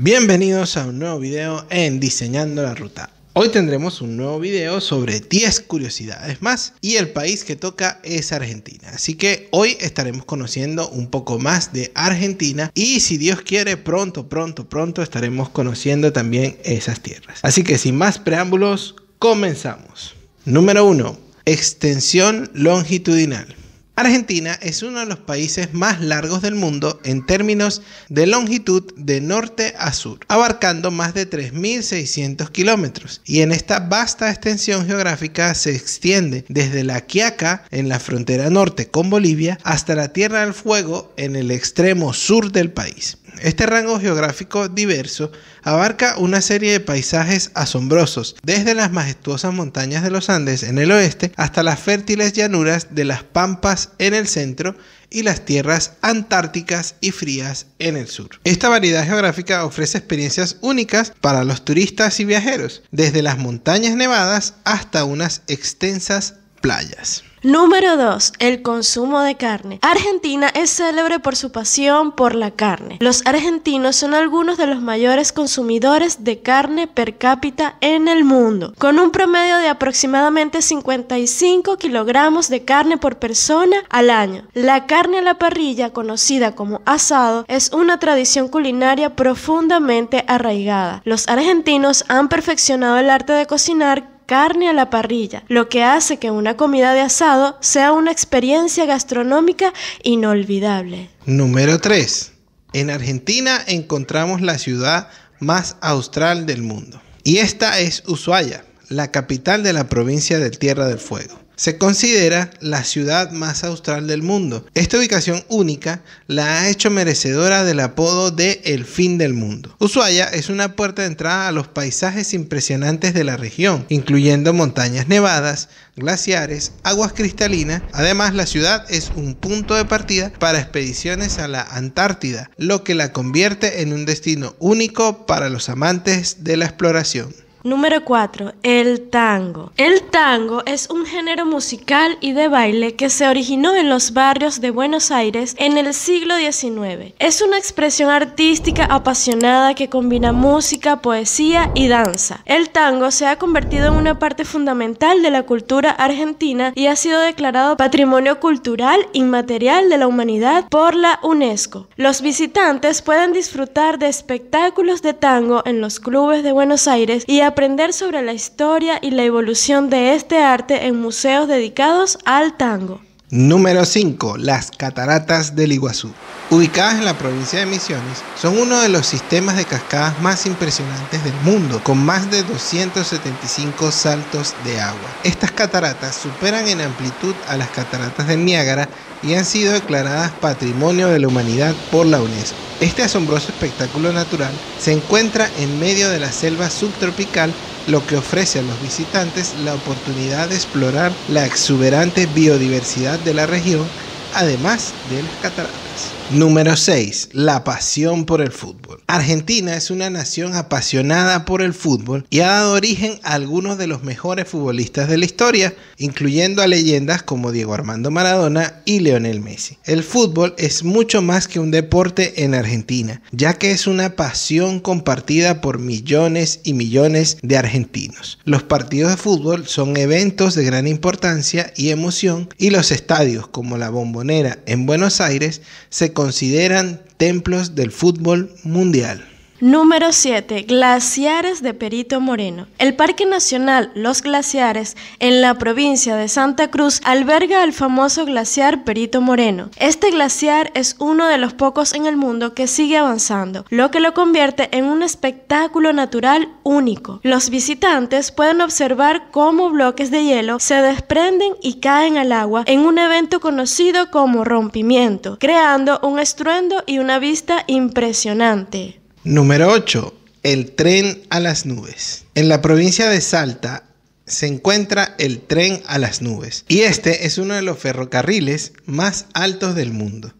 Bienvenidos a un nuevo video en Diseñando la Ruta. Hoy tendremos un nuevo video sobre 10 curiosidades más y el país que toca es Argentina. Así que hoy estaremos conociendo un poco más de Argentina y si Dios quiere pronto, pronto, pronto estaremos conociendo también esas tierras. Así que sin más preámbulos, comenzamos. Número 1. Extensión longitudinal. Argentina es uno de los países más largos del mundo en términos de longitud de norte a sur, abarcando más de 3.600 kilómetros, y en esta vasta extensión geográfica se extiende desde la Quiaca en la frontera norte con Bolivia hasta la Tierra del Fuego en el extremo sur del país. Este rango geográfico diverso abarca una serie de paisajes asombrosos, desde las majestuosas montañas de los Andes en el oeste hasta las fértiles llanuras de las Pampas en el centro y las tierras antárticas y frías en el sur. Esta variedad geográfica ofrece experiencias únicas para los turistas y viajeros, desde las montañas nevadas hasta unas extensas playas. Número 2. El consumo de carne. Argentina es célebre por su pasión por la carne. Los argentinos son algunos de los mayores consumidores de carne per cápita en el mundo, con un promedio de aproximadamente 55 kilogramos de carne por persona al año. La carne a la parrilla, conocida como asado, es una tradición culinaria profundamente arraigada. Los argentinos han perfeccionado el arte de cocinar carne a la parrilla, lo que hace que una comida de asado sea una experiencia gastronómica inolvidable. Número 3. En Argentina encontramos la ciudad más austral del mundo. Y esta es Ushuaia, la capital de la provincia de Tierra del Fuego. Se considera la ciudad más austral del mundo. Esta ubicación única la ha hecho merecedora del apodo de El fin del mundo. Ushuaia es una puerta de entrada a los paisajes impresionantes de la región, incluyendo montañas nevadas, glaciares, aguas cristalinas. Además, la ciudad es un punto de partida para expediciones a la Antártida, lo que la convierte en un destino único para los amantes de la exploración. Número 4. El tango. El tango es un género musical y de baile que se originó en los barrios de Buenos Aires en el siglo XIX. Es una expresión artística apasionada que combina música, poesía y danza. El tango se ha convertido en una parte fundamental de la cultura argentina y ha sido declarado Patrimonio Cultural Inmaterial de la Humanidad por la UNESCO. Los visitantes pueden disfrutar de espectáculos de tango en los clubes de Buenos Aires y a aprender sobre la historia y la evolución de este arte en museos dedicados al tango. Número 5. Las cataratas del Iguazú. Ubicadas en la provincia de Misiones, son uno de los sistemas de cascadas más impresionantes del mundo, con más de 275 saltos de agua. Estas cataratas superan en amplitud a las cataratas del Niágara y han sido declaradas Patrimonio de la Humanidad por la UNESCO. Este asombroso espectáculo natural se encuentra en medio de la selva subtropical, lo que ofrece a los visitantes la oportunidad de explorar la exuberante biodiversidad de la región, además de las cataratas. Número 6. La pasión por el fútbol. Argentina es una nación apasionada por el fútbol y ha dado origen a algunos de los mejores futbolistas de la historia, incluyendo a leyendas como Diego Armando Maradona y Leonel Messi. El fútbol es mucho más que un deporte en Argentina, ya que es una pasión compartida por millones y millones de argentinos. Los partidos de fútbol son eventos de gran importancia y emoción y los estadios como la Bombonera en Buenos Aires se consideran templos del fútbol mundial. Número 7. Glaciares de Perito Moreno. El Parque Nacional Los Glaciares en la provincia de Santa Cruz alberga el famoso glaciar Perito Moreno. Este glaciar es uno de los pocos en el mundo que sigue avanzando, lo que lo convierte en un espectáculo natural único. Los visitantes pueden observar cómo bloques de hielo se desprenden y caen al agua en un evento conocido como rompimiento, creando un estruendo y una vista impresionante. Número 8. El tren a las nubes. En la provincia de Salta se encuentra el tren a las nubes y este es uno de los ferrocarriles más altos del mundo.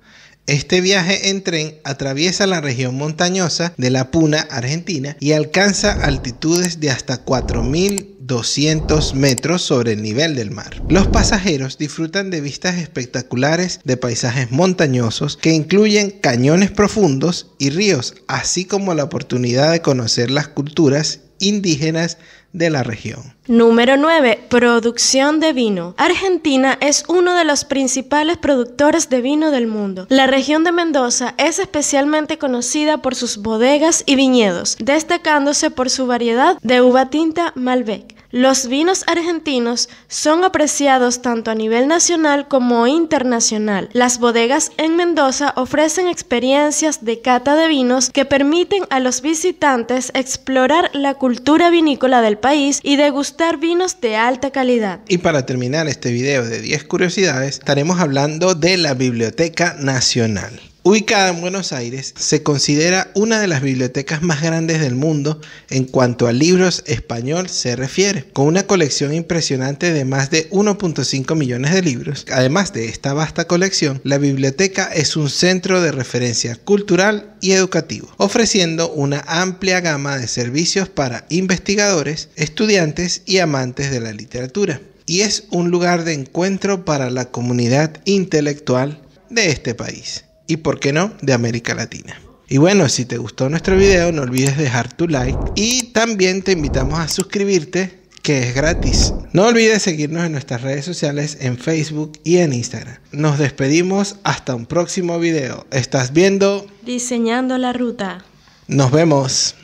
Este viaje en tren atraviesa la región montañosa de la Puna, Argentina, y alcanza altitudes de hasta 4000 200 metros sobre el nivel del mar. Los pasajeros disfrutan de vistas espectaculares de paisajes montañosos que incluyen cañones profundos y ríos, así como la oportunidad de conocer las culturas indígenas de la región. Número 9. Producción de vino. Argentina es uno de los principales productores de vino del mundo. La región de Mendoza es especialmente conocida por sus bodegas y viñedos, destacándose por su variedad de uva tinta Malbec. Los vinos argentinos son apreciados tanto a nivel nacional como internacional. Las bodegas en Mendoza ofrecen experiencias de cata de vinos que permiten a los visitantes explorar la cultura vinícola del país y degustar vinos de alta calidad. Y para terminar este video de 10 curiosidades, estaremos hablando de la Biblioteca Nacional. Ubicada en Buenos Aires, se considera una de las bibliotecas más grandes del mundo en cuanto a libros español se refiere, con una colección impresionante de más de 1.5 millones de libros. Además de esta vasta colección, la biblioteca es un centro de referencia cultural y educativo, ofreciendo una amplia gama de servicios para investigadores, estudiantes y amantes de la literatura. Y es un lugar de encuentro para la comunidad intelectual de este país y, por qué no, de América Latina. Y bueno, si te gustó nuestro video, no olvides dejar tu like y también te invitamos a suscribirte que es gratis. No olvides seguirnos en nuestras redes sociales en Facebook y en Instagram. Nos despedimos hasta un próximo video. Estás viendo Diseñando la Ruta. Nos vemos.